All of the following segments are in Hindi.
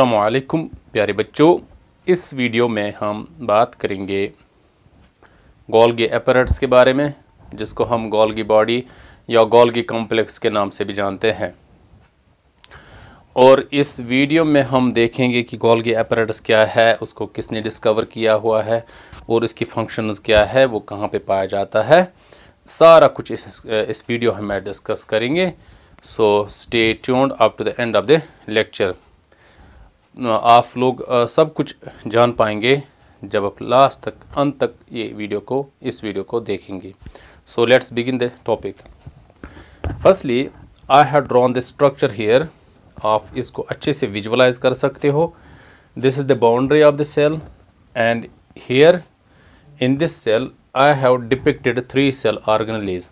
असलकुम प्यारे बच्चों इस वीडियो में हम बात करेंगे गोल्गी एपरेट्स के बारे में जिसको हम गोल्गी बॉडी या गोल्गी कॉम्प्लेक्स के नाम से भी जानते हैं और इस वीडियो में हम देखेंगे कि गोल्गी एपरेट्स क्या है उसको किसने डिस्कवर किया हुआ है और इसकी फंक्शंस क्या है वो कहाँ पे पाया जाता है सारा कुछ इस इस वीडियो में डिस्कस करेंगे so stay tuned up to the end of the lecture आप लोग सब कुछ जान पाएंगे जब आप लास्ट तक अंत तक ये वीडियो को इस वीडियो को देखेंगे so let's begin the topic firstly I have drawn the structure here आप इसको अच्छे से विजुअलाइज कर सकते हो this is the boundary of the cell and here in this cell I have depicted three cell organelles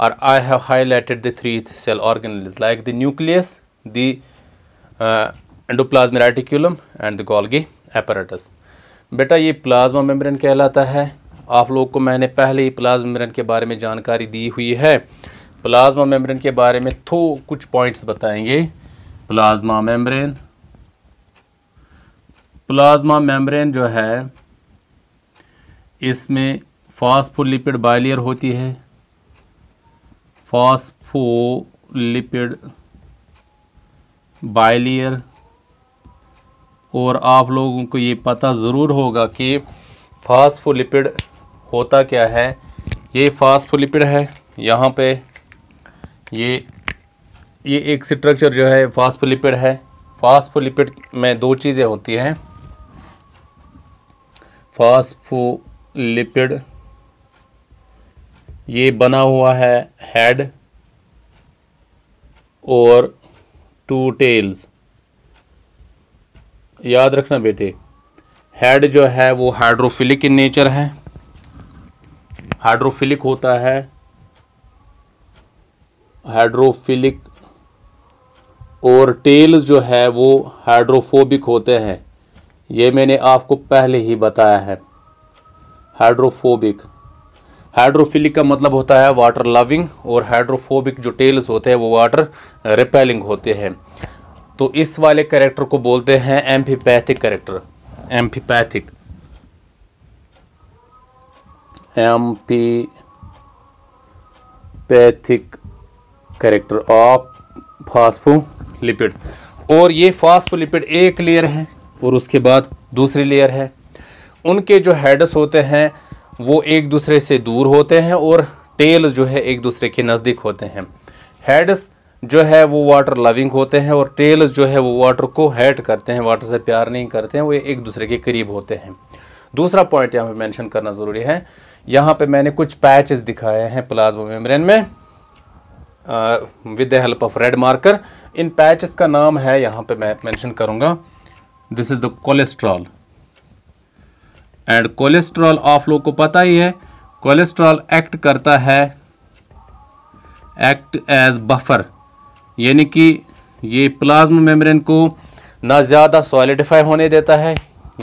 और I have highlighted the three cell organelles like the nucleus the endoplasmic reticulum and the Golgi apparatus बेटा ये प्लाज्मा मेम्ब्रेन कहलाता है आप लोग को मैंने पहले ही प्लाज्मा मेम्ब्रेन के बारे में जानकारी दी हुई है प्लाज्मा मेम्ब्रेन के बारे में थो तो कुछ पॉइंट्स बताएंगे प्लाज्मा मेम्ब्रेन प्लाज्मा मेम्ब्रेन जो है इसमें फॉस्फोलिपिड बाइलियर होती है फॉस्फोलिपिड बाइलियर और आप लोगों को ये पता ज़रूर होगा कि फास्फोलिपिड होता क्या है ये फास्फोलिपिड है यहाँ पे ये ये एक स्ट्रक्चर जो है फास्फोलिपिड है फास्फोलिपिड में दो चीज़ें होती हैं फास्फोलिपिड ये बना हुआ है हेड और टू टेल्स याद रखना बेटे हेड जो है वो हाइड्रोफिलिक इन नेचर है हाइड्रोफिलिक होता है हाइड्रोफिलिक और टेल्स जो है वो हाइड्रोफोबिक होते हैं ये मैंने आपको पहले ही बताया है हाइड्रोफोबिक हाइड्रोफिलिक का मतलब होता है वाटर लविंग और हाइड्रोफोबिक जो टेल्स होते हैं वो वाटर रिपेलिंग होते हैं तो इस वाले करेक्टर को बोलते हैं amphipathic character amphipathic amphipathic character of phospholipid और ये फास्फोलिपिड एक लेयर है और उसके बाद दूसरी लेयर है उनके जो हेडस होते हैं वो एक दूसरे से दूर होते हैं और टेल्स जो है एक दूसरे के नज़दीक होते हैं हेड्स जो है वो वाटर लविंग होते हैं और टेल्स जो है वो वाटर को हेट करते हैं वाटर से प्यार नहीं करते हैं वो एक दूसरे के करीब होते हैं दूसरा पॉइंट यहाँ पे मेंशन करना ज़रूरी है यहाँ पे मैंने कुछ पैचेस दिखाए हैं प्लाज्मा मेम्ब्रेन में with the help of red marker इन पैचेस का नाम है यहाँ पे मैं मैंशन करूँगा this is the cholesterol and cholesterol आप लोग को पता ही है कोलेस्ट्रॉल एक्ट करता है एक्ट एज बफर यानी कि ये प्लाज्मा मेम्ब्रेन को ना ज़्यादा सॉलिडिफाई होने देता है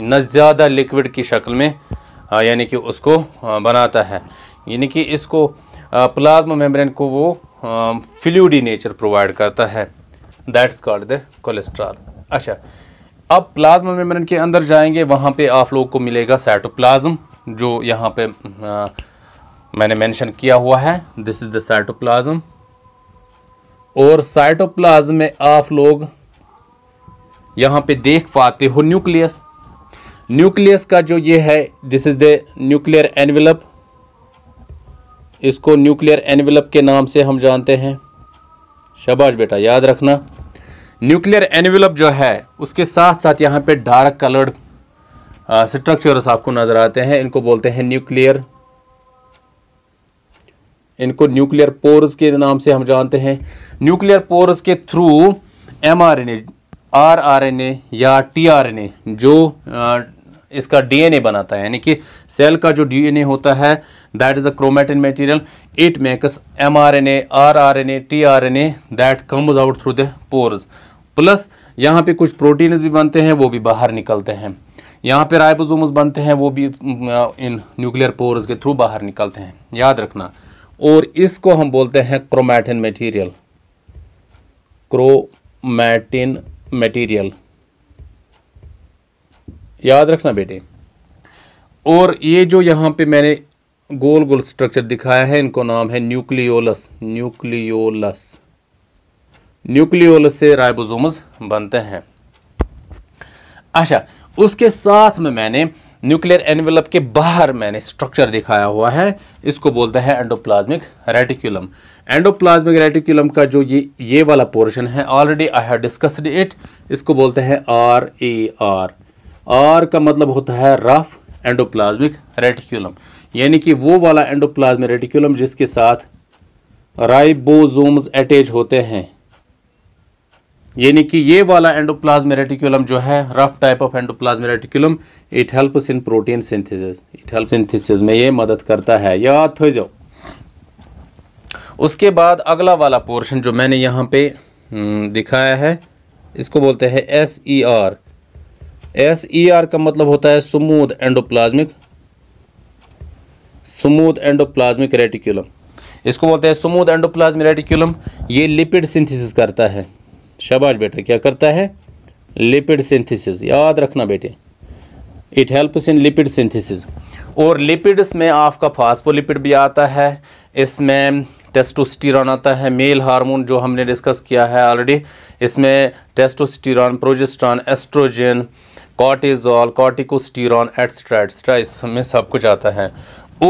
न ज़्यादा लिक्विड की शक्ल में यानी कि उसको बनाता है यानी कि इसको प्लाज्मा मेम्ब्रेन को वो फ्लूडी नेचर प्रोवाइड करता है दैट्स कॉल्ड द कोलेस्ट्रॉल अच्छा अब प्लाज्मा मेम्ब्रेन के अंदर जाएंगे वहाँ पे आप लोग को मिलेगा साइटोप्लाज्म जो यहाँ पे आ, मैंने मेंशन किया हुआ है दिस इज़ द साइटोप्लाज्म और साइटोप्लाज्म में आप लोग यहाँ पे देख पाते हो न्यूक्लियस न्यूक्लियस का जो ये है this is the nuclear envelope इसको न्यूक्लियर एनविलप के नाम से हम जानते हैं शबाश बेटा याद रखना न्यूक्लियर एनविलप जो है उसके साथ साथ यहाँ पे डार्क कलर्ड स्ट्रक्चर्स आपको नज़र आते हैं इनको बोलते हैं न्यूक्लियर इनको न्यूक्लियर पोर्स के नाम से हम जानते हैं न्यूक्लियर पोर्स के थ्रू एमआरएनए आरआरएनए या टीआरएनए जो डी इसका डीएनए बनाता है यानी कि सेल का जो डीएनए होता है that is a chromatin material it makes mRNA rRNA tRNA that comes out through the pores plus यहाँ पे कुछ प्रोटीन्स भी बनते हैं वो भी बाहर निकलते हैं यहाँ पे राइबोसोम्स बनते हैं वो भी इन न्यूक्लियर पोर्स के थ्रू बाहर निकलते हैं याद रखना और इसको हम बोलते हैं क्रोमैटिन मटेरियल क्रोमैटिन मटेरियल याद रखना बेटे और ये जो यहाँ पे मैंने गोल गोल स्ट्रक्चर दिखाया है इनको नाम है न्यूक्लियोलस न्यूक्लियोलस न्यूक्लियोलस से राइबोसोम्स बनते हैं अच्छा उसके साथ में मैंने न्यूक्लियर एनवेलप के बाहर मैंने स्ट्रक्चर दिखाया हुआ है इसको बोलते हैं एंडोप्लाज्मिक रेटिकुलम एंडोप्लाज्मिक रेटिकुलम का जो ये ये वाला पोर्शन है already I have discussed it इसको बोलते हैं आर ए आर आर का मतलब होता है रफ एंडोप्लाज्मिक रेटिकुलम यानी कि वो वाला एंडोप्लाज्मिक रेटिकुलम जिसके साथ राइबोजोम्स अटैच होते हैं यानी कि ये वाला एंडोप्लाज्म रेटिकुलम जो है rough type of endoplasm reticulum it helps in protein synthesis it help synthesis में ये मदद करता है याद थो उसके बाद अगला वाला पोर्शन जो मैंने यहाँ पे हम्म, दिखाया है इसको बोलते हैं S E R S E R का मतलब होता है smooth endoplasmic smooth endoplasmic reticulum इसको बोलते हैं स्मूथ एंडोप्लाज्मिक रेटिकुलम ये लिपिड सिंथेसिस करता है शाबाश बेटा क्या करता है लिपिड सिंथेसिस याद रखना बेटे it helps in lipid synthesis और लिपिड्स में आपका फास्फोलिपिड भी आता है इसमें टेस्टोस्टिरॉन आता है मेल हार्मोन जो हमने डिस्कस किया है ऑलरेडी इसमें testosterone progesterone oestrogen cortisol corticosterone etcetera etcetera इसमें सब कुछ आता है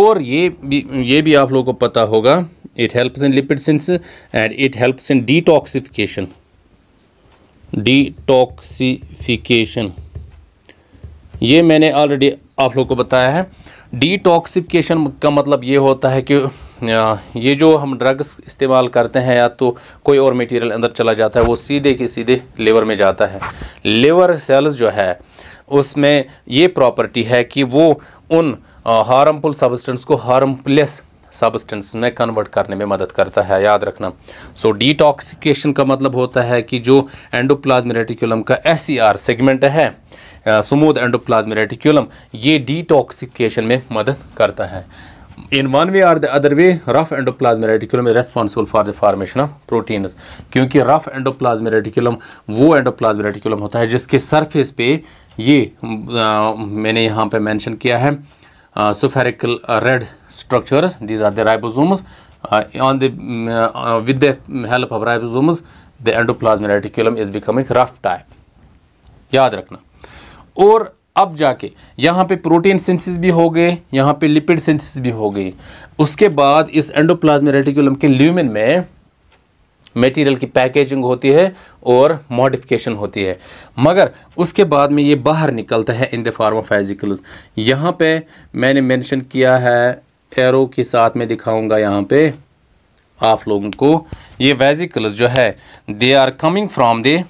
और ये भी ये भी आप लोगों को पता होगा it helps in lipid synthesis and it helps in detoxification detoxification ये मैंने ऑलरेडी आप लोग को बताया है डिटॉक्सिफिकेशन का मतलब ये होता है कि ये जो हम ड्रग्स इस्तेमाल करते हैं या तो कोई और मटेरियल अंदर चला जाता है वो सीधे के सीधे लेवर में जाता है लेवर सेल्स जो है उसमें ये प्रॉपर्टी है कि वो उन हार्मफुल सब्सटेंस को हार्मलेस सबस्टेंस में कन्वर्ट करने में मदद करता है याद रखना सो so, डिटॉक्सिकेशन का मतलब होता है कि जो एंडोप्लाज्म रेटिकुलम का एस सेगमेंट e है सुमूद एंडोप्लाज्म रेटिकुलम ये डिटॉक्सिकेशन में मदद करता है in one way or the other way rough endoplasmic reticulum is responsible for the formation of proteins क्योंकि रफ एंडोप्लाज्मिक रेटिकुलम वो एंडोप्लाज्मिक रेटिकुलम होता है जिसके सरफेस पे ये आ, मैंने यहाँ पे मेंशन किया है spherical uh, red structures these are the ribosomes uh, on the uh, with the help of ribosomes the endoplasmic reticulum is becoming rough type yaad rakhna aur अब जाके यहाँ पे प्रोटीन सिंथेसिस भी हो गए यहाँ पे लिपिड सिंथेसिस भी हो गई उसके बाद इस एंडोप्लाज्मिक रेटिकुलम के ल्यूमिन में मटेरियल की पैकेजिंग होती है और मॉडिफिकेशन होती है मगर उसके बाद में ये बाहर निकलता है in the form of vesicles यहाँ पे मैंने मेंशन किया है एरो के साथ में दिखाऊंगा यहाँ पे आप लोगों को ये वेजिकल्स जो है they are coming from the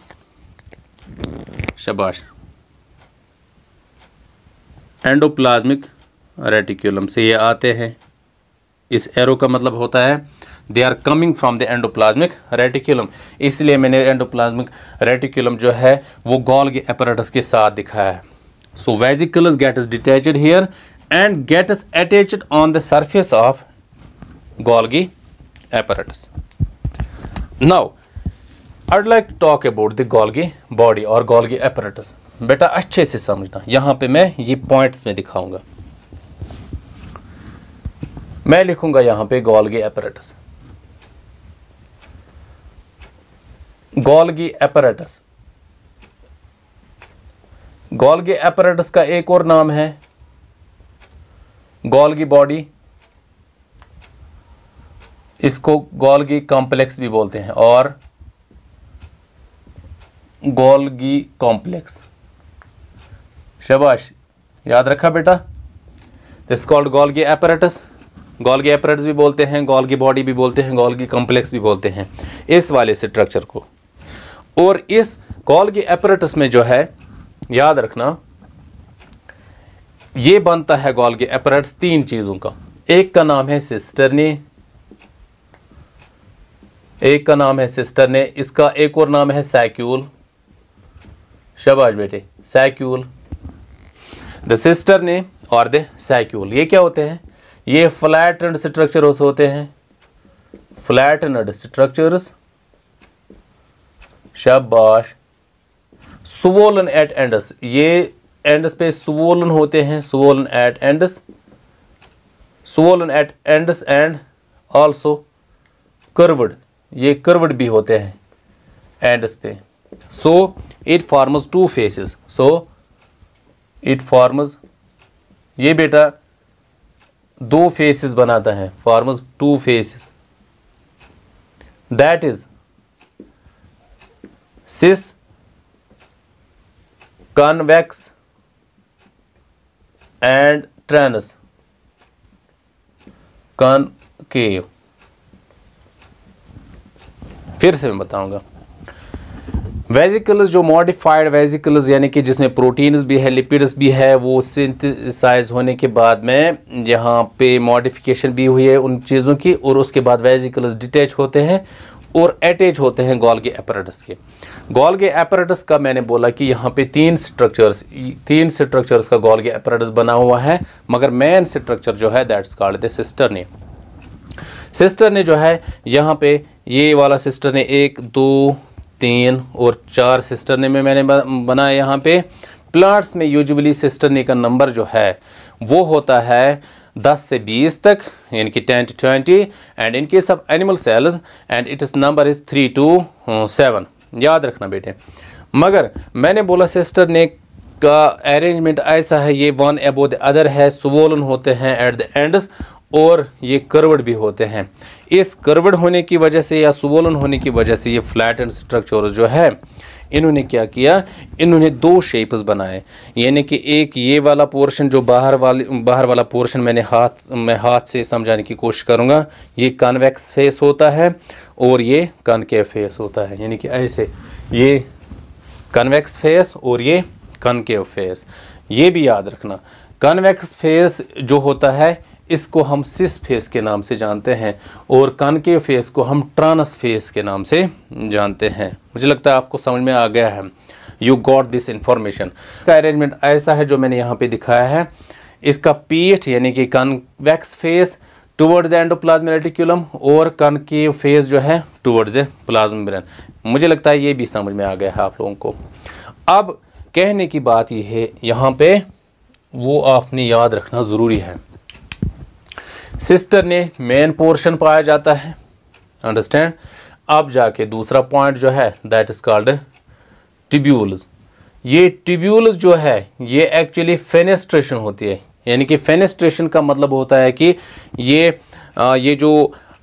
शबाश एंडोप्लाज्मिक रेटिकुलम से ये आते हैं इस एरो का मतलब होता है they are coming from the endoplasmic reticulum इसलिए मैंने एंडोप्लाज्मिक रेटिकुलम जो है वो गॉल के एपरेटस के साथ दिखाया है so vesicles is detached here and get is attached on the surface of golgi apparatus. Now, I'd like talk about the the body और or Golgi बेटा अच्छे से समझना यहाँ पे मैं ये पॉइंट्स में दिखाऊंगा मैं लिखूंगा यहाँ पे Golgi apparatus Golgi apparatus Golgi apparatus का एक और नाम है गोल्गी बॉडी इसको गोल्गी कॉम्प्लेक्स भी बोलते हैं और गोल्गी कॉम्प्लेक्स शबाश याद रखा बेटा this called Golgi apparatus Golgi apparatus भी बोलते हैं गोल्गी बॉडी भी बोलते हैं गोल्गी कॉम्प्लेक्स भी बोलते हैं इस वाले स्ट्रक्चर को और इस कॉल के एपरेटस में जो है याद रखना ये बनता है गॉल के एपरेट्स तीन चीज़ों का एक का नाम है सिस्टर ने एक का नाम है सिस्टर ने इसका एक और नाम है सैक्यूल शबाज बेटे सैक्यूल द सिस्टर ने और द सैक्यूल ये क्या होते हैं ये एंड स्ट्रक्चर होते हैं फ्लैट एंड स्ट्रक्चर्स शाबाश सुवोलन एट एंडस ये एंडस पे सुवोलन होते हैं swollen at ends swollen at ends and also curved ये कर्वड भी होते हैं एंडस पे so it forms two faces so it forms ये बेटा दो फेसेस बनाता है forms two faces that is cis convex and trans के फिर से मैं बताऊंगा वेजिकल्स जो मॉडिफाइड वेजिकल्स यानी कि जिसमें प्रोटीन्स भी है लिपिड्स भी है वो सिंथेसाइज होने के बाद में यहाँ पे मॉडिफिकेशन भी हुई है उन चीज़ों की और उसके बाद वेजिकल्स डिटैच होते हैं और अटैच होते हैं गॉल के एपरेटस के गॉल के एपरेटस का मैंने बोला कि यहाँ पे तीन स्ट्रक्चर्स तीन स्ट्रक्चर्स का गॉल के एपरेटस बना हुआ है मगर मेन स्ट्रक्चर जो है that's called the cisternae cisternae जो है यहाँ पे ये वाला सिस्टर ने एक दो तीन और चार सिस्टर ने में मैंने बनाया यहाँ पे प्लांट्स में यूजली सिस्टर ने का नंबर जो है वो होता है 10 से 20 तक यानी कि 10 to 20 and in case of animal cells and it is number is three to seven याद रखना बेटे मगर मैंने बोला सिस्टर ने का अरेंजमेंट ऐसा है ये वन एबो द अदर है सुवोलन होते हैं एट द एंडस और ये करवड भी होते हैं इस करवड होने की वजह से या सुवोलन होने की वजह से ये फ्लैट एंड स्ट्रक्चर जो है इन्होंने क्या किया इन्होंने दो शेप्स बनाए यानी कि एक ये वाला पोर्शन जो बाहर वाले बाहर वाला पोर्शन मैंने हाथ मैं हाथ से समझाने की कोशिश करूँगा ये कन्वेक्स फेस होता है और ये कनकेव फेस होता है यानी कि ऐसे ये कन्वेक्स फेस और ये कनकेव फेस ये भी याद रखना कन्वेक्स फेस जो होता है इसको हम सिस फेस के नाम से जानते हैं और कानकेव फेस को हम ट्रांस फेस के नाम से जानते हैं मुझे लगता है आपको समझ में आ गया है यू गॉट दिस इंफॉर्मेशन का अरेंजमेंट ऐसा है जो मैंने यहाँ पे दिखाया है इसका पीठ यानी कि convex face towards the plasma reticulum और कनकेव फेस जो है टूवर्ड्स द प्लाज्म मेम्ब्रेन मुझे लगता है ये भी समझ में आ गया है आप लोगों को अब कहने की बात यह है यहाँ पे वो आपने याद रखना ज़रूरी है सिस्टर ने मेन पोर्शन पाया जाता है अंडरस्टैंड अब जाके दूसरा पॉइंट जो है दैट इज कॉल्ड टिब्यूल ये टिब्यूल्स जो है ये एक्चुअली फेनेस्ट्रेशन होती है यानी कि फेनेस्ट्रेशन का मतलब होता है कि ये आ, ये जो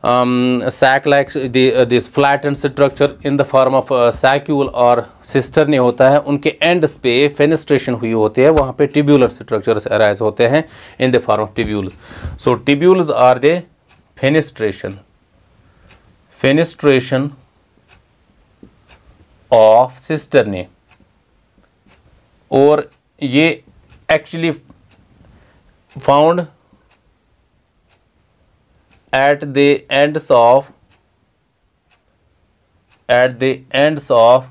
um, sac like the, uh, this flattened structure in the form of uh, saccule और cistern होता है उनके ends पे fenestration हुई होती है वहाँ पे tubular structures arise होते हैं in the form of tubules so tubules are the fenestration fenestration of cistern और ये actually found at the ends of at the ends of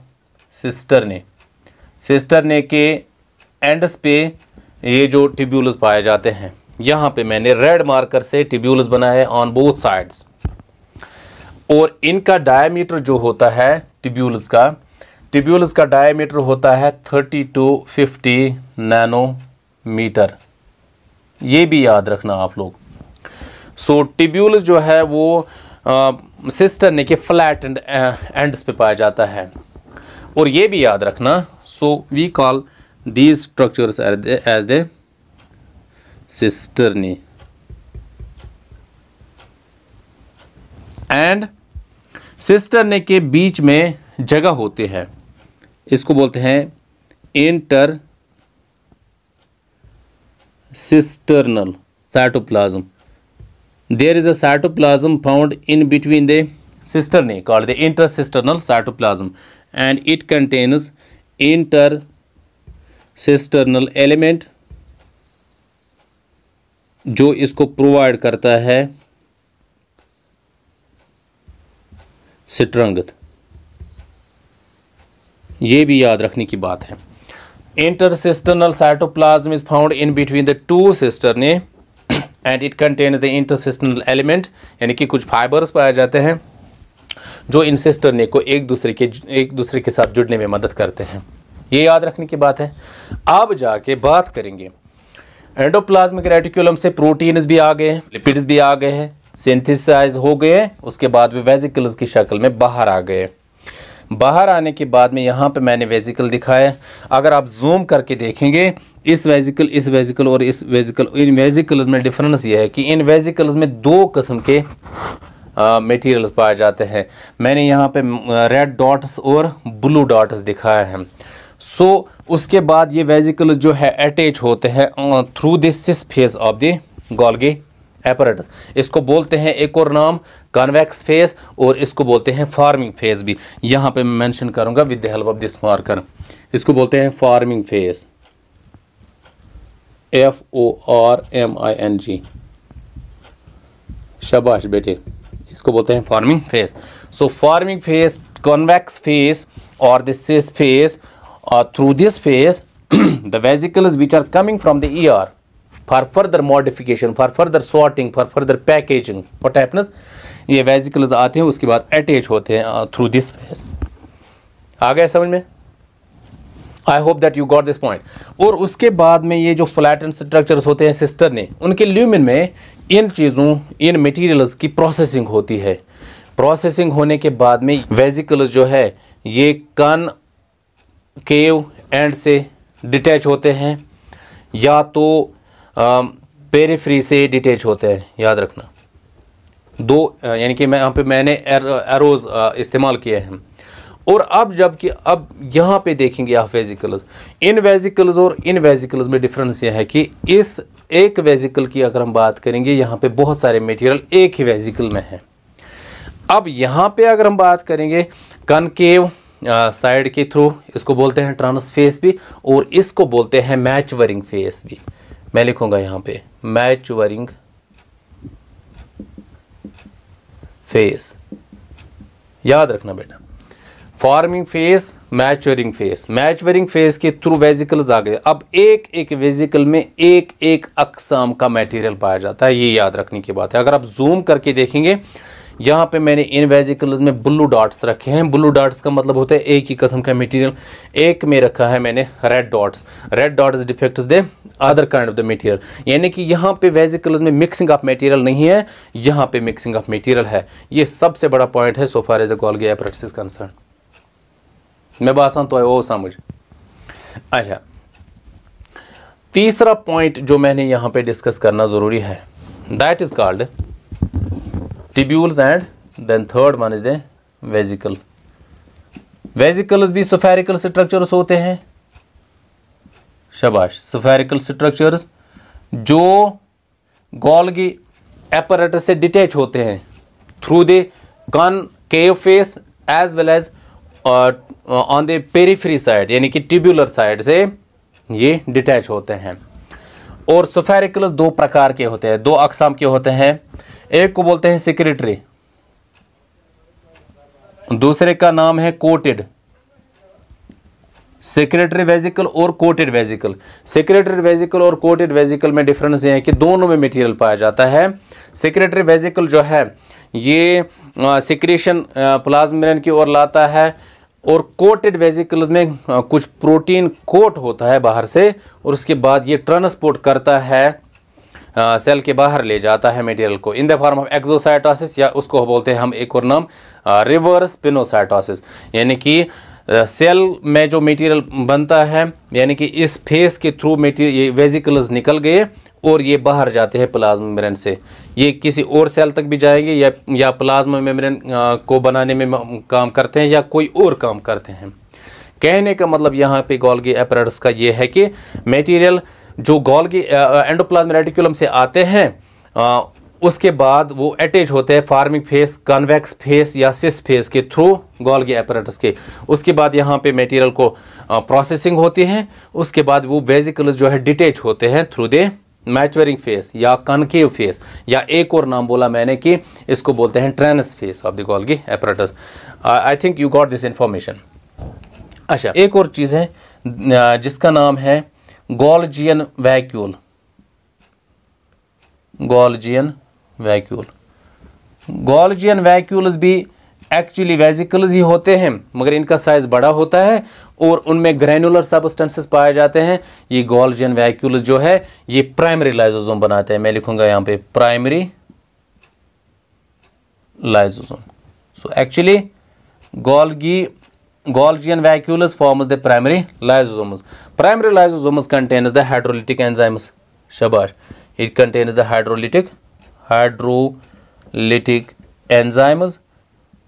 cisternae के एंडस पे ये जो टिब्यूल्स पाए जाते हैं यहाँ पे मैंने रेड मार्कर से टिब्यूल्स बनाए हैं ऑन बोथ साइड्स और इनका डायमीटर जो होता है टिब्यूल्स का टिब्यूल्स का डायमीटर होता है थर्टी टू फिफ्टी नैनोमीटर ये भी याद रखना आप लोग सो टिब्यूल्स जो है वो सिस्टर ने के फ्लैट एंड एंड्स पे पाया जाता है और ये भी याद रखना so we call these structure as दे ने एंड सिस्टर ने के बीच में जगह होते हैं इसको बोलते हैं intercisternal cytoplasm there is a cytoplasm found in between the cisternal called the intercisternal cytoplasm and it contains intercisternal element जो इसको प्रोवाइड करता है सिट्रंगत ये भी याद रखने की बात है intercisternal cytoplasm is found in between the two cisternae and it contains the intercisternal element यानी कि कुछ फाइबर्स पाए जाते हैं जो इन ने को एक दूसरे के एक दूसरे के साथ जुड़ने में मदद करते हैं ये याद रखने की बात है अब जाके बात करेंगे एंडोप्लाज्मिक रेटिकुलम से प्रोटीन्स भी आ गए लिपिड्स भी आ गए हैं सिंथिसाइज हो गए उसके बाद वे वेजिकल्स की शक्ल में बाहर आ गए बाहर आने के बाद में यहाँ पे मैंने वेजिकल दिखाया अगर आप जूम करके देखेंगे इस वेजिकल इस वेजिकल और इस वेजिकल इन वेजिकल्स में डिफरेंस ये है कि इन वेजिकल्स में दो कस्म के मटेरियल्स पाए जाते हैं मैंने यहाँ पे रेड डॉट्स और ब्लू डॉट्स दिखाया है सो so, उसके बाद ये वेजिकल जो है अटैच होते हैं through this face phase of the Golgi apparatus इसको बोलते हैं एक और नाम कॉन्वेक्स फेस और इसको बोलते हैं फार्मिंग फेस भी यहाँ पे मैं मैंशन करूँगा with the help of this marker इसको बोलते हैं forming face F O R M I N G शबाश बेटे इसको बोलते हैं forming face so forming face convex face और this face through this face the vesicles which are coming from the E for further modification, for further sorting, for further packaging. What happens? ये वेजिकल्स आते हैं उसके बाद अटैच होते हैं थ्रू दिस फेज आ गया समझ में I hope that you got this point और उसके बाद में ये जो फ्लैट एंड स्ट्रक्चर्स होते हैं सिस्टर ने उनके ल्यूमिन में इन चीज़ों इन मटीरियल्स की प्रोसेसिंग होती है प्रोसेसिंग होने के बाद में वेजिकल्स जो है ये कन केव एंड से डिटैच होते हैं या तो पेरीफ्री um, से डिटेच होते हैं याद रखना दो uh, यानी कि मैं यहाँ पे मैंने एरोज़ uh, इस्तेमाल किए हैं और अब जबकि अब यहाँ पे देखेंगे आप वेजिकल्स इन वेजिकल्स और इन वेजिकल्स में डिफरेंस यह है कि इस एक वेजिकल की अगर हम बात करेंगे यहाँ पे बहुत सारे मटेरियल एक ही वेजिकल में है अब यहाँ पे अगर हम बात करेंगे कनकेव साइड uh, के थ्रू इसको बोलते हैं ट्रांसफेस भी और इसको बोलते हैं मैचवरिंग फेस भी मैं लिखूंगा यहां पे मैचुअरिंग फेस याद रखना बेटा forming face maturing face maturing face के थ्रू वेजिकल्स आ गए अब एक एक वेजिकल में एक एक अकसाम का मटेरियल पाया जाता है ये याद रखने की बात है अगर आप जूम करके देखेंगे यहाँ पे मैंने इन वेजिकल्स में ब्लू डॉट्स रखे हैं ब्लू डॉट्स का मतलब होता है एक ही कस्म का मटेरियल एक में रखा है मैंने red dots red dots defects the other kind of the material यानी कि यहाँ पे वेजिकल्स में मिक्सिंग ऑफ मटेरियल नहीं है यहाँ पे मिक्सिंग ऑफ मटेरियल है ये सबसे बड़ा पॉइंट है so far as a Golgi concern मैं बासान तो वो समझ अच्छा तीसरा पॉइंट जो मैंने यहाँ पे डिस्कस करना ज़रूरी है that is called tubules and then third one is the vesicle vesicles भी सोफेरिकल स्ट्रक्चर्स होते हैं शबाश स्फेरिकल स्ट्रक्चर्स जो गोल्गी एपरेटस से डिटैच होते हैं through the concave face as well as on the periphery side यानी कि ट्यूबुलर साइड से ये डिटैच होते हैं और सोफेरिकल्स दो प्रकार के होते हैं दो अकसाम के होते हैं एक को बोलते हैं सिक्रेटरी दूसरे का नाम है कोटेड सेक्रेटरी वेजिकल और कोटेड वेजिकल सेक्रेटरी वेजिकल और कोटेड वेजिकल में डिफरेंस ये है कि दोनों में मटेरियल पाया जाता है सेक्रेटरी वेजिकल जो है ये सिक्रेशन प्लाज्मरन की ओर लाता है और कोटेड वेजिकल्स में आ, कुछ प्रोटीन कोट होता है बाहर से और उसके बाद ये ट्रांसपोर्ट करता है आ, सेल के बाहर ले जाता है मटेरियल को in the form of exocytosis या उसको बोलते हैं हम एक और नाम रिवर्स पिनोसाइटोसिस यानी कि सेल में जो मटेरियल बनता है यानी कि इस फेस के थ्रू मटेरियल ये वेजिकल्स निकल गए और ये बाहर जाते हैं प्लाज्मा मेम्ब्रेन से ये किसी और सेल तक भी जाएंगे या या प्लाज्मा मेम्ब्रेन को बनाने में काम करते हैं या कोई और काम करते हैं कहने का मतलब यहाँ पे गोल्गी एपरेटस का ये है कि मेटीरियल जो गोल्गी एंडोप्लाज्मा रेटिकुलम से आते हैं उसके बाद वो अटैच होते हैं फार्मिंग फेस कन्वेक्स फेस या सिस फेस के थ्रू गॉल्गी एपरेटस के उसके बाद यहाँ पे मटेरियल को प्रोसेसिंग होती है उसके बाद वो वेजिकल्स जो है डिटेच होते हैं थ्रू दे मैचरिंग फेस या कनकेव फेस या एक और नाम बोला मैंने कि इसको बोलते हैं trans face of the Golgi apparatus I think you got this information अच्छा एक और चीज़ है जिसका नाम है Golgian vacuole Golgian vacuole Golgian vacuoles भी एक्चुअली वेजिकल्स ही होते हैं मगर इनका साइज़ बड़ा होता है और उनमें ग्रैनुलर सबस्टेंसेस पाए जाते हैं ये गोल्जियन वैक्यूल्स जो है ये प्राइमरी लाइजोजोम बनाते हैं मैं लिखूंगा यहाँ पे primary lysosome so actually Golgi Golgian vacuole forms the primary lysosomes. Primary lysosomes contains the hydrolytic enzymes शबाश it contains the hydrolytic hydrolytic enzymes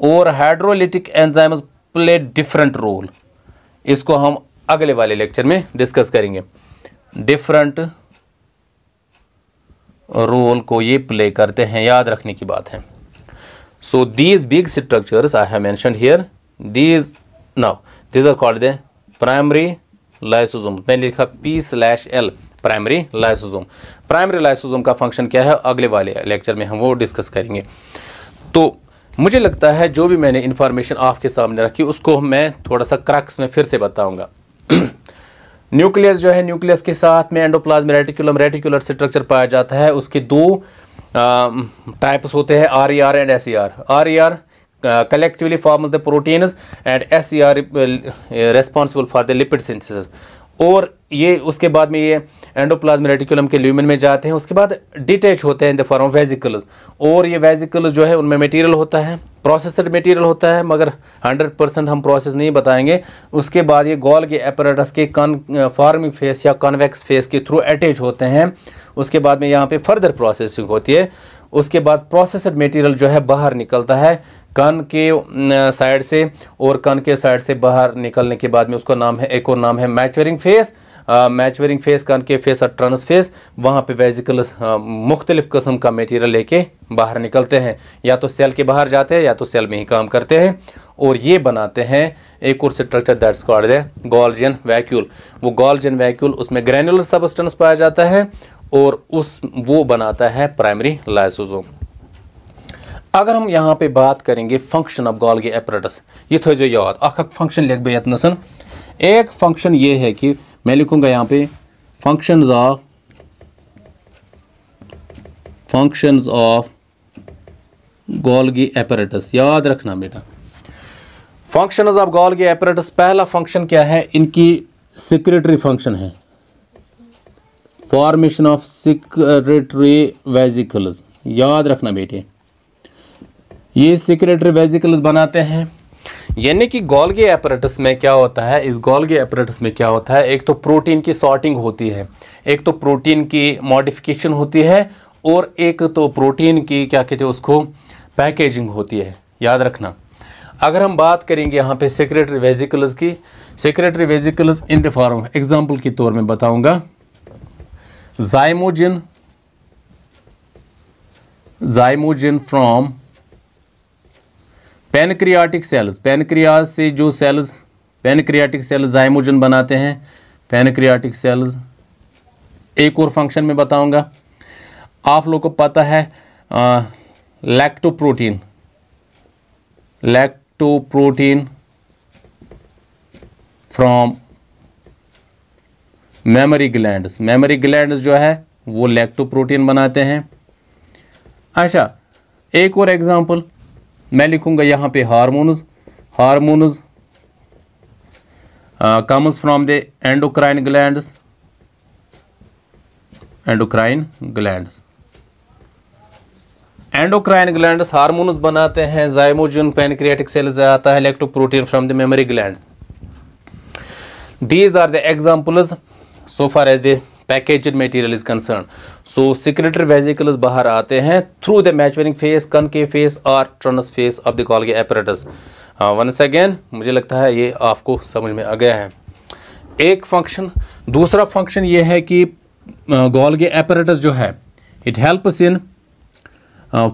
और hydrolytic enzymes play different role इसको हम अगले वाले लेक्चर में डिस्कस करेंगे डिफरेंट रोल को ये प्ले करते हैं याद रखने की बात है so these big structure I have mention here these now these are called the primary lysosome मैंने लिखा P slash L primary lysosome primary lysosome का फंक्शन क्या है अगले वाले लेक्चर में हम वो डिस्कस करेंगे तो मुझे लगता है जो भी मैंने इन्फॉर्मेशन आपके सामने रखी उसको मैं थोड़ा सा क्रक्स में फिर से बताऊंगा न्यूक्लियस जो है न्यूक्लियस के साथ में एंडोप्लाज्म रेटिकुलम रेटिकुलर स्ट्रक्चर पाया जाता है उसके दो टाइप्स होते हैं R E R and S E R R E R collectively forms the proteins and S E R responsible for the lipid synthesis और ये उसके बाद में ये एंडोप्लाज्मिक रेटिकुलम के ल्यूमिन में जाते हैं उसके बाद डिटैच होते हैं in the form of vesicles और ये वेजिकल्स जो है उनमें मटेरियल होता है प्रोसेसड मटेरियल होता है मगर 100 परसेंट हम प्रोसेस नहीं बताएंगे उसके बाद ये गॉल के एपरेटस के कन फार्मिंग फेस या कॉन्वेक्स फेस के थ्रू अटैच होते हैं उसके बाद में यहाँ पर फर्दर प्रोसेसिंग होती है उसके बाद प्रोसेसड मटेरियल जो है बाहर निकलता है कान के साइड से और कान के साइड से बाहर निकलने के बाद में उसका नाम है एक और नाम है maturing face match face concave face और ट्रांस फेस वहाँ पे वेजिकल्स मुख्तलिफ कस्म का मटेरियल लेके बाहर निकलते हैं या तो सेल के बाहर जाते हैं या तो सेल में ही काम करते हैं और ये बनाते हैं एक और structure that's called the Golgian vacuole वो गॉल्जियन वैक्यूल उसमें ग्रैनुलर सबस्टेंस पाया जाता है और उस वो बनाता है प्राइमरी लाइसोजोम अगर हम यहाँ पे बात करेंगे फंक्शन ऑफ गॉल्गी एपरेटस ये थोजो तो याद अख फंक्शन लिख बे एक फंक्शन ये है कि मैं लिखूंगा यहां पे functions of functions of Golgi apparatus याद रखना बेटा फंक्शंस ऑफ गोल्गी एपरेटस पहला फंक्शन क्या है इनकी सिक्रेटरी फंक्शन है फॉर्मेशन ऑफ सिक्रेटरी वेजिकल्स याद रखना बेटे ये सिक्रेटरी वेजिकल्स बनाते हैं यानी कि गोल्गी एपरेटस में क्या होता है इस गोल्गी एपरेटस में क्या होता है एक तो प्रोटीन की सॉर्टिंग होती है एक तो प्रोटीन की मॉडिफिकेशन होती है और एक तो प्रोटीन की क्या कहते हैं उसको पैकेजिंग होती है याद रखना अगर हम बात करेंगे यहाँ पे सेक्रेटरी वेजिकल्स की secretory vesicles in the form example के तौर में बताऊँगा zymogen zymogen from pancreatic cells pancreas से जो सेल्स पेनक्रियाटिक सेल्स जायमोजन बनाते हैं पेनक्रियाटिक सेल्स एक और फंक्शन में बताऊंगा आप लोग को पता है lactoprotein lactoprotein from mammary glands mammary glands जो है वो लैक्टोप्रोटीन बनाते हैं अच्छा एक और एग्जांपल मैं लिखूंगा यहाँ पे hormones hormones comes from the endocrine gland endocrine gland endocrine gland hormones बनाते हैं जाइमोजन पेनक्रियाटिक सेल्स आता है lactoprotein from the mammary gland these are the examples so far as the package material is concern so secretory vesicles बाहर आते हैं थ्रू द मैचवरिंग फेस कन के फेस और trans face of the Golgi apparatus once again मुझे लगता है ये आपको समझ में आ गया है एक फंक्शन दूसरा फंक्शन ये है कि गॉल uh, के अपराटस जो है it helps in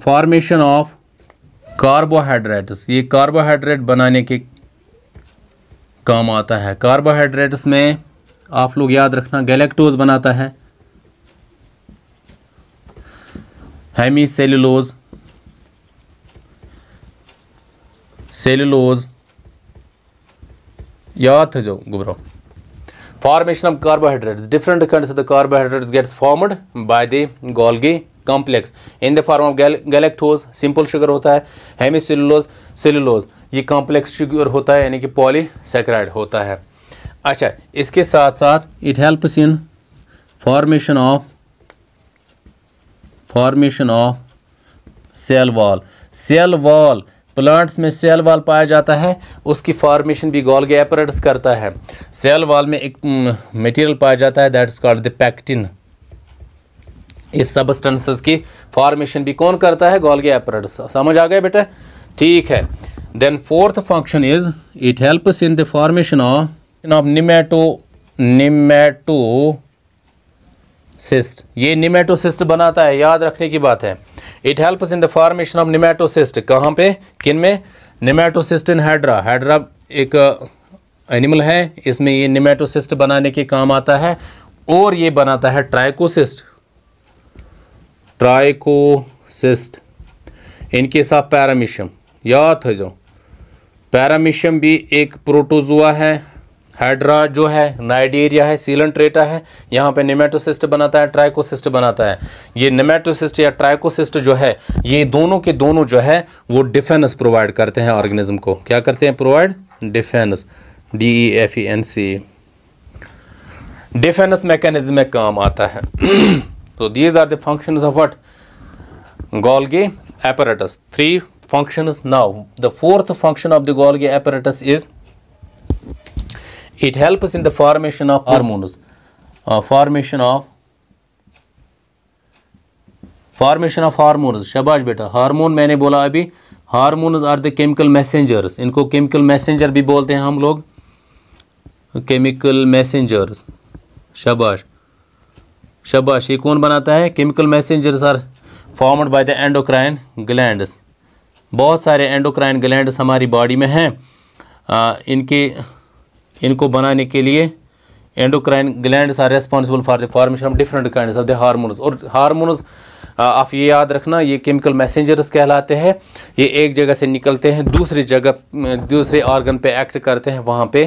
formation of carbohydrates ये कार्बोहाइड्रेट बनाने के काम आता है कार्बोहाइड्रेट्स में आप लोग याद रखना गैलेक्टोज बनाता है हैमी सेलुलोज सेलुलोज याद थो गुबरा formation of carbohydrates different kinds of the carbohydrates gets formed by the Golgi complex in the form of galactose simple sugar होता है हेमी सेलुलोज ये कॉम्प्लेक्स शुगर होता है यानी कि पॉलीसेक्राइड होता है अच्छा इसके साथ साथ it helps in formation of formation of cell wall cell wall plants में सेल वाल पाया जाता है उसकी फॉर्मेशन भी गोल गैपरेट्स करता है सेल वॉल में एक मटेरियल पाया जाता है दैट्स कॉल्ड द पैक्टिन इस सबस्टेंसेस की फॉर्मेशन भी कौन करता है गोल्गी गैपरेट्स समझ आ गया बेटा ठीक है then fourth function is it helps in the formation of जनाब निमेटो निमेटो सिस्ट ये सिस्ट बनाता है याद रखने की बात है it helps in the formation of cyst कहाँ पे किन में निमेटो सिस्ट इन हैड्रा हैड्रा एक uh, एनिमल है इसमें ये सिस्ट बनाने के काम आता है और ये बनाता है ट्राइकोसिस्ट ट्राइकोसिस्ट इनके साथ पैरामिशियम याद हो जाओ पैरामिशियम भी एक प्रोटोजुआ है हाइड्रा जो है नाइडेरिया है सीलेंट्रेटा है यहाँ पे निमेटोसिस्ट बनाता है ट्राइकोसिस्ट बनाता है ये निमेटोसिस्ट या ट्राइकोसिस्ट जो है ये दोनों के दोनों जो है वो डिफेंस प्रोवाइड करते हैं ऑर्गेनिज्म को क्या करते हैं provide defence D E F E N C defence mechanism में काम आता है तो these are the function of what Golgi apparatus three function now the fourth function of the Golgi apparatus is it helps in the formation of hormones uh, formation of formation of hormones शबाश बेटा हारमोन मैंने बोला अभी hormones are the chemical messengers इनको केमिकल मैसेंजर भी बोलते हैं हम लोग केमिकल मैसेंजर्स शबाश शबाश ये कौन बनाता है chemical messengers are formed by the endocrine glands बहुत सारे एंडोक्राइन ग्लैंड्स हमारी बॉडी में हैं इनके इनको बनाने के लिए endocrine gland are responsible for the formation of different kind of the hormones और हारमोन्स आप ये याद रखना ये केमिकल मैसेंजर्स कहलाते हैं ये एक जगह से निकलते हैं दूसरी जगह दूसरे ऑर्गन पे एक्ट करते हैं वहाँ पे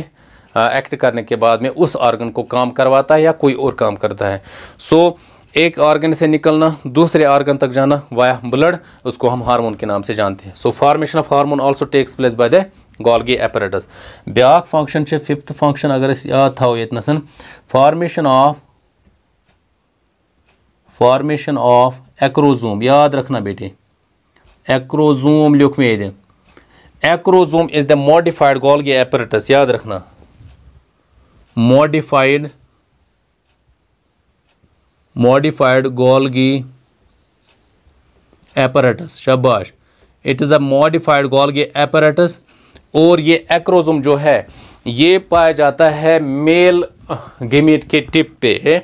एक्ट करने के बाद में उस ऑर्गन को काम करवाता है या कोई और काम करता है सो so, एक ऑर्गन से निकलना दूसरे ऑर्गन तक जाना वाया ब्लड उसको हम हार्मोन के नाम से जानते हैं so formation of hormone also takes place by the Golgi apparatus بیاکھ فنگشن ففتھ فنگشن اگر یاد تھو یتنس formation of formation of acrosome یاد رکھنا بیٹے ایکروزوم لکھ میں یہ ایکروزوم از دا ماڈیفائڈ گالگی ایپریٹس یاد رکھنا modified modified Golgi apparatus. Shabash. It is a modified Golgi apparatus और ये एक्रोजम जो है ये पाया जाता है मेल गेमिट के टिप पे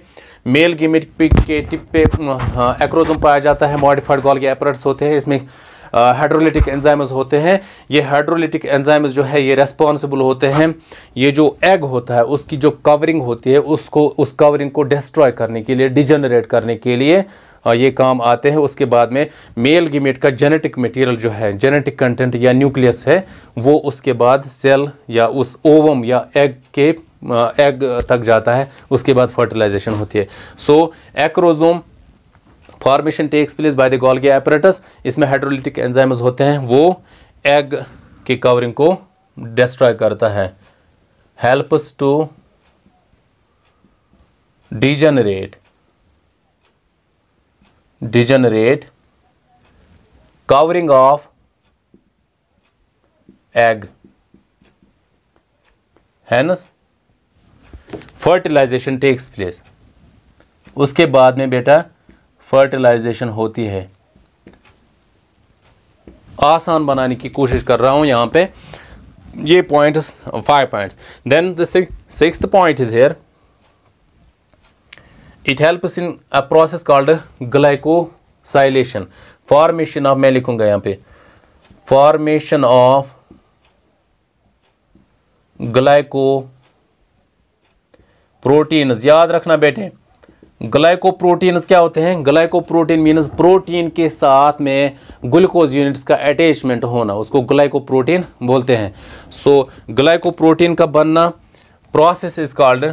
मेल गेमिट के टिप पे एक्रोजम हाँ, पाया जाता है मॉडिफाइड गॉल के एपरेट्स होते हैं इसमें हाइड्रोलिटिक एंजाइम्स होते हैं ये हाइड्रोलिटिक एंजाइम्स जो है ये रेस्पॉन्सिबल होते हैं ये जो एग होता है उसकी जो कवरिंग होती है उसको उस कवरिंग को डिस्ट्रॉय करने के लिए डिजनरेट करने के लिए ये काम आते हैं उसके बाद में मेल गिमेट का जेनेटिक मटेरियल जो है जेनेटिक कंटेंट या न्यूक्लियस है वो उसके बाद सेल या उस ओवम या एग के एग तक जाता है उसके बाद फर्टिलाइजेशन होती है so so, acrosome formation takes place by the Golgi apparatus इसमें हाइड्रोलिटिक एंजाइम्स होते हैं वो एग के कवरिंग को डिस्ट्रॉय करता है helps to degenerate degenerate covering of egg hence fertilization takes place उसके बाद में बेटा फर्टिलाइजेशन होती है आसान बनाने की कोशिश कर रहा हूँ यहाँ पे ये points five points then the six point is here it helps in a process called glycosylation formation of मैं लिखूंगा यहाँ पे formation of glycoproteins याद रखना बेटे प्रोटीन क्या होते हैं ग्लाइको प्रोटीन मीनस प्रोटीन के साथ में ग्लूकोज यूनिट्स का अटैचमेंट होना उसको ग्लाइको प्रोटीन बोलते हैं सो so, प्रोटीन का बनना process is called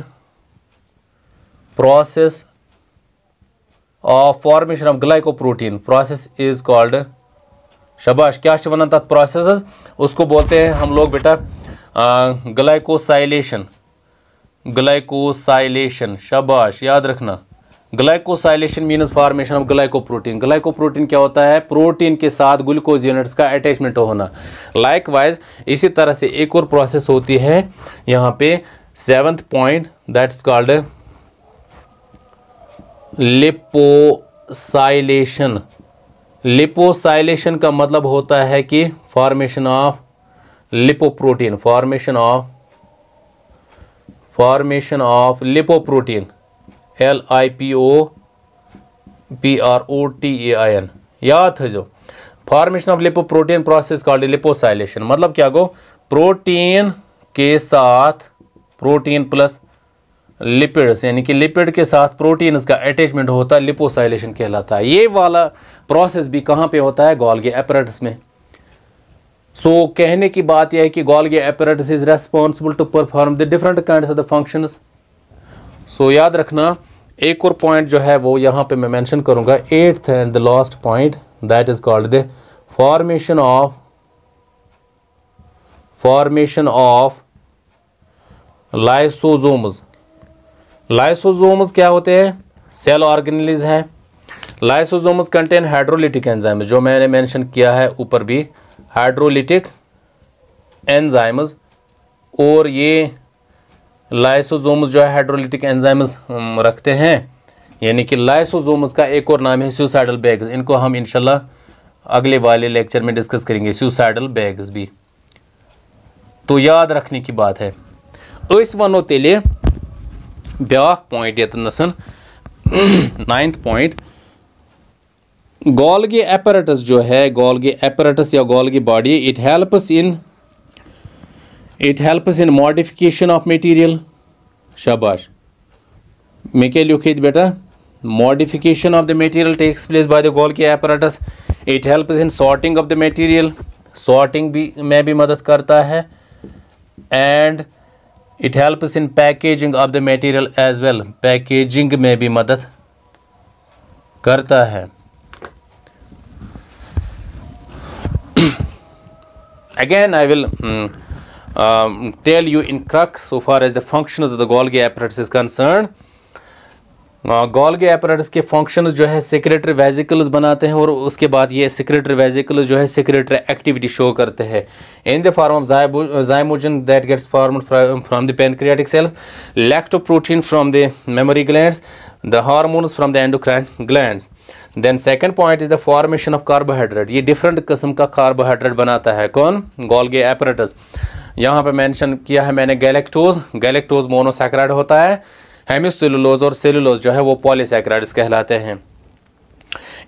process of formation of glycoprotein process is called शबाश क्या वन तथा प्रोसेस उसको बोलते हैं हम लोग बेटा ग्लाइकोसाइलेशन ग्लाइकोसाइलेशन शबाश याद रखना glycosylation means formation of glycoprotein glycoprotein क्या होता है प्रोटीन के साथ ग्लूकोज यूनिट्स का अटैचमेंट होना लाइक वाइज इसी तरह से एक और प्रोसेस होती है यहाँ पे seventh point that's called liposylation liposylation का मतलब होता है कि formation of lipoprotein formation of formation of lipoprotein L I P O P R O T E I N याद थो formation of lipoprotein process called liposylation मतलब क्या गो प्रोटीन के साथ प्रोटीन प्लस लिपिड्स यानी कि लिपिड के साथ प्रोटीन्स का अटैचमेंट होता है लिपोसाइलेशन कहलाता है ये वाला प्रोसेस भी कहाँ पे होता है गॉल्गे एपरेटस में सो so, कहने की बात यह है कि Golgi apparatus is responsible to perform the different kind of the function so याद रखना एक और पॉइंट जो है वो यहाँ पे मैं मैंशन करूँगा eighth and the last point that is called the formation of formation of lysosomes lysosomes क्या होते हैं सेल ऑर्गेनलिज हैं लाइसोजोम्स कंटेन हाइड्रोलिटिक एंजाइम्स जो मैंने मेंशन किया है ऊपर भी हाइड्रोलिटिक एंजाइम्स और ये लाइसोजोम्स जो है हाइड्रोलिटिक एंजाइम्स रखते हैं यानी कि लाइसोजोम्स का एक और नाम है सुसाइडल बैग्स इनको हम इनशाला अगले वाले लेक्चर में डिस्कस करेंगे सुसाइडल बैग्स भी तो याद रखने की बात है इस वनो तेलिए ब्या पॉइंट ये नाइन्थ पॉइंट गोल्गी एपरेटस जो है गोल्गी एपरेटस या Golgi body it helps in it helps in modification of material शाबाश मे क्या लिख बेटा modification of the material takes place by the Golgi apparatus it helps in sorting of the material sorting भी मैं भी मदद करता है and it helps in packaging of the material as well packaging में भी मदद करता है again I will tell you in crux so far as the function of the Golgi apparatus is concern हाँ, के एपरेटस के फंक्शन जो है सेक्रेटरी वेजिकल्स बनाते हैं और उसके बाद ये सेक्रेटरी वेजिकल्स जो है सेक्रेटरी एक्टिविटी शो करते हैं in the form of zymogen that gets form from the pancreatic cells protein from the mammary gland the hormone from the endocrine gland then second point is the formation of carbohydrate ये डिफरेंट किस्म का कार्बोहाइड्रेट बनाता है कौन गोल्गे एपरेटस यहाँ पे मेंशन किया है मैंने गैलेक्टोज गैलेक्टोज मोनोसैक्राइड होता है हेमिसेलुलोज और सेलुलोज जो है वो पॉलीसेक्राइड्स कहलाते हैं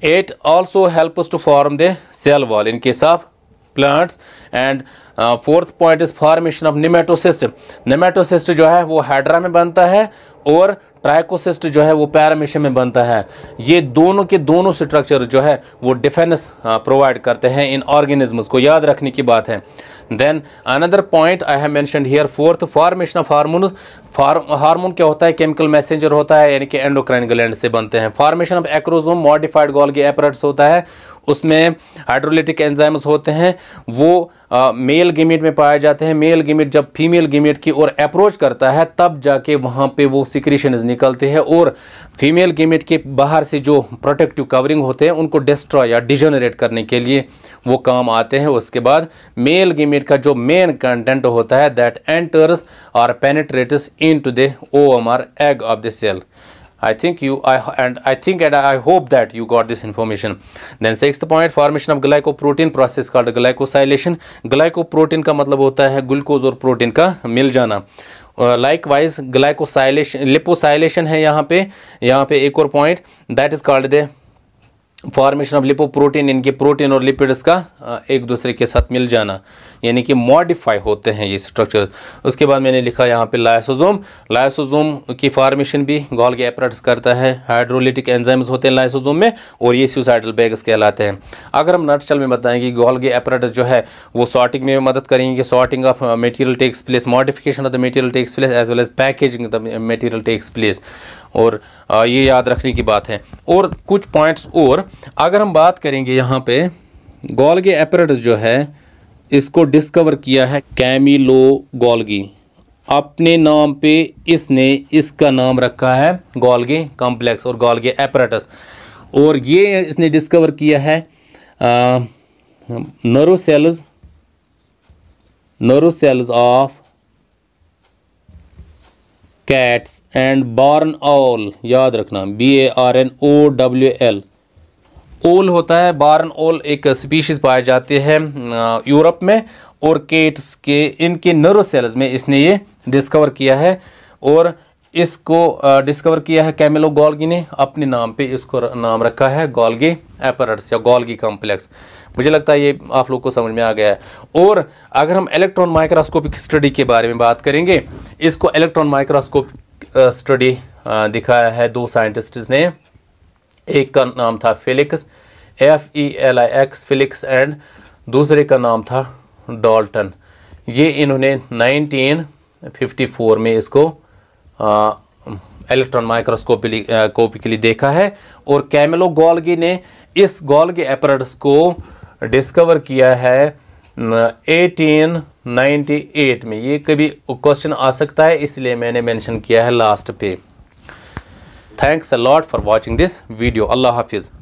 it also helps to form the cell wall in case of plants and fourth point is formation of nematocyst nematocyst जो है वो हाइड्रा में बनता है और ट्राइकोसिस्ट जो है वो पैरामीशियम में बनता है ये दोनों के दोनों स्ट्रक्चर जो है वो डिफेंस प्रोवाइड हाँ, करते हैं इन ऑर्गेनिज्म को याद रखने की बात है then another point I have mention here fourth formation of hormone hormone क्या होता है केमिकल मैसेंजर होता है यानी कि एंडोक्राइन ग्लैंड से बनते हैं formation of acrosome modified Golgi apparatus होता है उसमें हाइड्रोलिटिक एंजाइम्स होते हैं वो आ, मेल गेमेट में पाए जाते हैं मेल गेमेट जब फीमेल गेमेट की ओर अप्रोच करता है तब जाके वहाँ पे वो सिक्रीशन निकलते हैं और फीमेल गेमेट के बाहर से जो प्रोटेक्टिव कवरिंग होते हैं उनको डिस्ट्रॉय या डिजनरेट करने के लिए वो काम आते हैं उसके बाद मेल गेमेट का जो मेन कंटेंट होता है दैट एंटर्स और penetrate into the O R egg of the cell I think you I, and I think and I hope that you got this information. Then sixth point formation of glycoprotein process called glycosylation. Glycoprotein ka matlab hota hai glucose aur protein ka mil jana likewise glycosylation liposylation है यहाँ पे यहाँ पे एक और point that is called the formation of lipoprotein इनके प्रोटीन और लिपिड्स का एक दूसरे के साथ मिल जाना यानी कि मॉडिफाई होते हैं ये स्ट्रक्चर उसके बाद मैंने लिखा यहाँ पे लाइसोजोम लाइसोजोम की फार्मेशन भी गॉल के एपरेट्स करता है हाइड्रोलिटिक एंजाइम्स होते हैं लाइसोजोम में और ये सुसाइडल बैग्स कहलाते हैं अगर हम नटचल में बताएं कि गॉल के एपरेट्स जो है वो सॉर्टिंग में मदद करेंगे sorting of material takes place modification of the material takes place as well as packaging the material takes place और uh, ये याद रखने की बात है और कुछ पॉइंट्स और अगर हम बात करेंगे यहाँ पे गॉल के एपरेटस जो है इसको डिस्कवर किया है कैमिलो गोल्गी अपने नाम पे इसने इसका नाम रखा है गोल्गे कॉम्प्लेक्स और गोल्गे एपराटस और ये इसने डिस्कवर किया है nerve cells nerve cells of cats and barn owl याद रखना B A R N O W L owl होता है बारन ओल एक स्पीशीज़ पाए जाते हैं यूरोप में और केट्स के इनके नर्व सेल्स में इसने ये डिस्कवर किया है और इसको डिस्कवर किया है कैमिलो गोल्गी ने अपने नाम पे इसको नाम रखा है गोल्गी एपरट्स या गोल्गी कॉम्प्लेक्स मुझे लगता है ये आप लोग को समझ में आ गया है और अगर हम इलेक्ट्रॉन माइक्रोस्कोपिक स्टडी के बारे में बात करेंगे इसको इलेक्ट्रॉन माइक्रोस्कोप स्टडी दिखाया है दो साइंटिस्ट ने एक का नाम था Felix F E L I X Felix and दूसरे का नाम था डॉल्टन ये इन्होंने 1954 में इसको इलेक्ट्रॉन माइक्रोस्कोप कॉपी के लिए देखा है और कैमिलो गोल्गी ने इस गोल्गी एपरेट्स को डिस्कवर किया है 1898 में ये कभी क्वेश्चन आ सकता है इसलिए मैंने मेंशन किया है लास्ट पे Thanks a lot for watching this video. Allah Hafiz.